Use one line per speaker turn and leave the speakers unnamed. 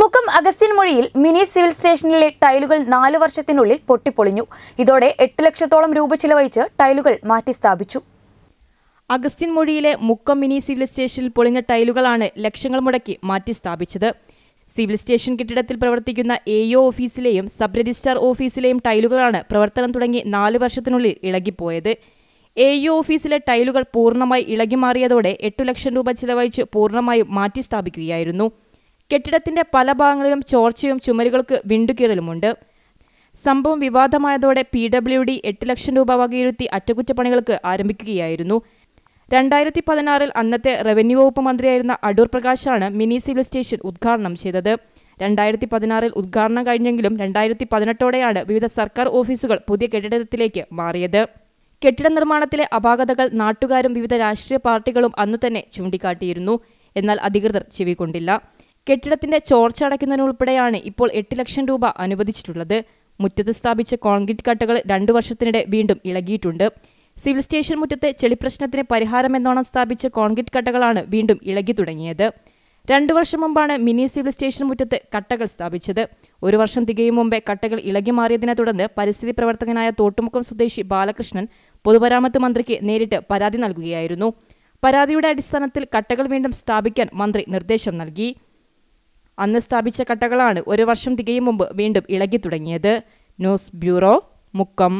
Mukkam അഗസ്ത്യൻമൊഴിയിൽ mini civil സ്റ്റേഷനിലെ ടൈലുകൾ നാലു വർഷത്തിനുള്ളിൽ പൊട്ടിപ്പൊളിഞ്ഞു ഇതോടെ എട്ട് ലക്ഷത്തോളം രൂപ ചിലവഴിച്ച് ടൈലുകൾ മാറ്റിസ്ഥാപിച്ചു
സ്ഥാപിച്ചു മുക്കം മിനി സിവിൽ സ്റ്റേഷനിൽ പൊളിഞ്ഞ ടൈലുകളാണ് ലക്ഷങ്ങൾ മുടക്കി മാറ്റിസ്ഥാപിച്ചത് സിവിൽ സ്റ്റേഷൻ കെട്ടിടത്തിൽ പ്രവർത്തിക്കുന്ന എ ഒ ഓഫീസിലെയും സബ് രജിസ്ട്രാർ ഓഫീസിലെയും ടൈലുകളാണ് പ്രവർത്തനം തുടങ്ങി നാല് വർഷത്തിനുള്ളിൽ ഇളകിപ്പോയത് എ ഓഫീസിലെ ടൈലുകൾ പൂർണ്ണമായി ഇളകി മാറിയതോടെ എട്ടു ലക്ഷം രൂപ ചിലവഴിച്ച് പൂർണ്ണമായും മാറ്റിസ്ഥാപിക്കുകയായിരുന്നു കെട്ടിടത്തിന്റെ പല ഭാഗങ്ങളിലും ചോർച്ചയും ചുമരുകൾക്ക് വിണ്ടുകീറലുമുണ്ട് സംഭവം വിവാദമായതോടെ പി ഡബ്ല്യു ഡി എട്ട് ലക്ഷം രൂപ വകയിരുത്തി അറ്റകുറ്റപ്പണികൾക്ക് ആരംഭിക്കുകയായിരുന്നു രണ്ടായിരത്തി പതിനാറിൽ അന്നത്തെ റവന്യൂ വകുപ്പ് മന്ത്രിയായിരുന്ന അടൂർ പ്രകാശാണ് മിനി സിവിൽ സ്റ്റേഷൻ ഉദ്ഘാടനം ചെയ്തത് രണ്ടായിരത്തി പതിനാറിൽ ഉദ്ഘാടനം കഴിഞ്ഞെങ്കിലും രണ്ടായിരത്തി പതിനെട്ടോടെയാണ് വിവിധ സർക്കാർ ഓഫീസുകൾ പുതിയ കെട്ടിടത്തിലേക്ക് മാറിയത് കെട്ടിട നിർമ്മാണത്തിലെ അപാകതകൾ നാട്ടുകാരും വിവിധ രാഷ്ട്രീയ പാർട്ടികളും അന്നു തന്നെ ചൂണ്ടിക്കാട്ടിയിരുന്നു എന്നാൽ അധികൃതർ ചെവിക്കൊണ്ടില്ല കെട്ടിടത്തിന്റെ ചോർച്ച അടയ്ക്കുന്നതിനുൾപ്പെടെയാണ് ഇപ്പോൾ എട്ട് ലക്ഷം രൂപ അനുവദിച്ചിട്ടുള്ളത് മുറ്റത്ത് സ്ഥാപിച്ച കോൺക്രീറ്റ് കട്ടകൾ രണ്ടു വർഷത്തിനിടെ വീണ്ടും ഇളകിയിട്ടുണ്ട് സിവിൽ സ്റ്റേഷൻ മുറ്റത്ത് ചെളിപ്രശ്നത്തിന് പരിഹാരമെന്നോണം സ്ഥാപിച്ച കോൺക്രീറ്റ് കട്ടകളാണ് വീണ്ടും ഇളകി തുടങ്ങിയത് രണ്ടു വർഷം മുമ്പാണ് മിനി സിവിൽ സ്റ്റേഷൻ മുറ്റത്ത് കട്ടകൾ സ്ഥാപിച്ചത് ഒരു വർഷം തികയും മുമ്പേ കട്ടകൾ ഇളകി മാറിയതിനെ തുടർന്ന് പരിസ്ഥിതി പ്രവർത്തകനായ തോട്ടുമുക്കം സ്വദേശി ബാലകൃഷ്ണൻ പൊതുമരാമത്ത് മന്ത്രിക്ക് നേരിട്ട് പരാതി നൽകുകയായിരുന്നു പരാതിയുടെ അടിസ്ഥാനത്തിൽ കട്ടകൾ വീണ്ടും സ്ഥാപിക്കാൻ മന്ത്രി നിർദ്ദേശം നൽകി അന്ന് സ്ഥാപിച്ച കട്ടകളാണ് ഒരു വർഷം തികയും മുമ്പ് വീണ്ടും ഇളകി തുടങ്ങിയത് ന്യൂസ് ബ്യൂറോ മുക്കം